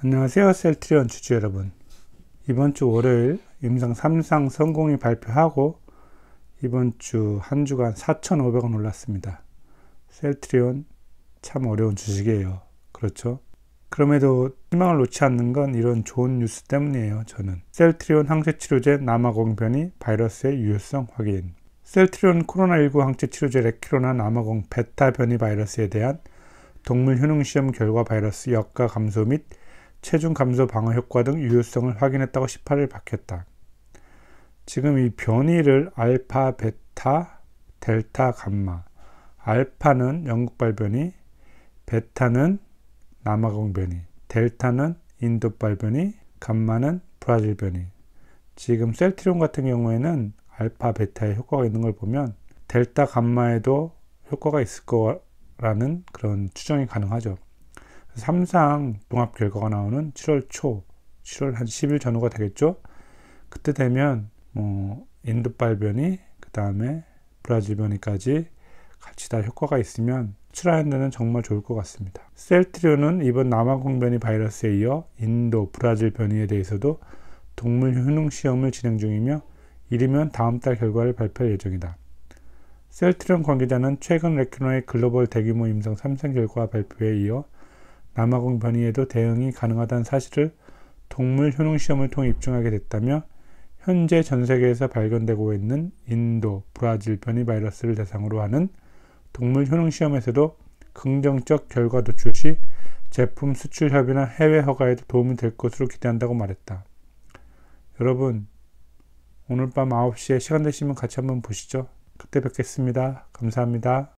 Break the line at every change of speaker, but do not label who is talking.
안녕하세요 셀트리온 주주 여러분 이번 주 월요일 임상 3상 성공이 발표하고 이번 주 한 주간 4,500원 올랐습니다 셀트리온 참 어려운 주식이에요 그렇죠 그럼에도 희망을 놓지 않는 건 이런 좋은 뉴스 때문이에요 저는 셀트리온 항체치료제 남아공변이 바이러스의 유효성 확인 셀트리온 코로나19 항체치료제 레키로나 남아공 베타 변이 바이러스에 대한 동물 효능시험 결과 바이러스 역과 감소 및 체중 감소 방어 효과 등 유효성을 확인했다고 18일 밝혔다. 지금 이 변이를 알파, 베타, 델타, 감마. 알파는 영국발 변이, 베타는 남아공 변이, 델타는 인도발 변이, 감마는 브라질 변이. 지금 셀트리온 같은 경우에는 알파, 베타에 효과가 있는 걸 보면 델타, 감마에도 효과가 있을 거라는 그런 추정이 가능하죠. 삼상 종합 결과가 나오는 7월 초, 7월 한 10일 전후가 되겠죠. 그때 되면 뭐 인도발 변이, 그 다음에 브라질 변이까지 같이 다 효과가 있으면 출하한다는 정말 좋을 것 같습니다. 셀트리온은 이번 남아공변이 바이러스에 이어 인도, 브라질 변이에 대해서도 동물 효능 시험을 진행 중이며 이르면 다음 달 결과를 발표할 예정이다. 셀트리온 관계자는 최근 레큐노의 글로벌 대규모 임상 3상 결과 발표에 이어 남아공 변이에도 대응이 가능하다는 사실을 동물 효능 시험을 통해 입증하게 됐다며 현재 전 세계에서 발견되고 있는 인도, 브라질 변이 바이러스를 대상으로 하는 동물 효능 시험에서도 긍정적 결과 도출 시 제품 수출 협의나 해외 허가에도 도움이 될 것으로 기대한다고 말했다. 여러분, 오늘 밤 9시에 시간 되시면 같이 한번 보시죠. 그때 뵙겠습니다. 감사합니다.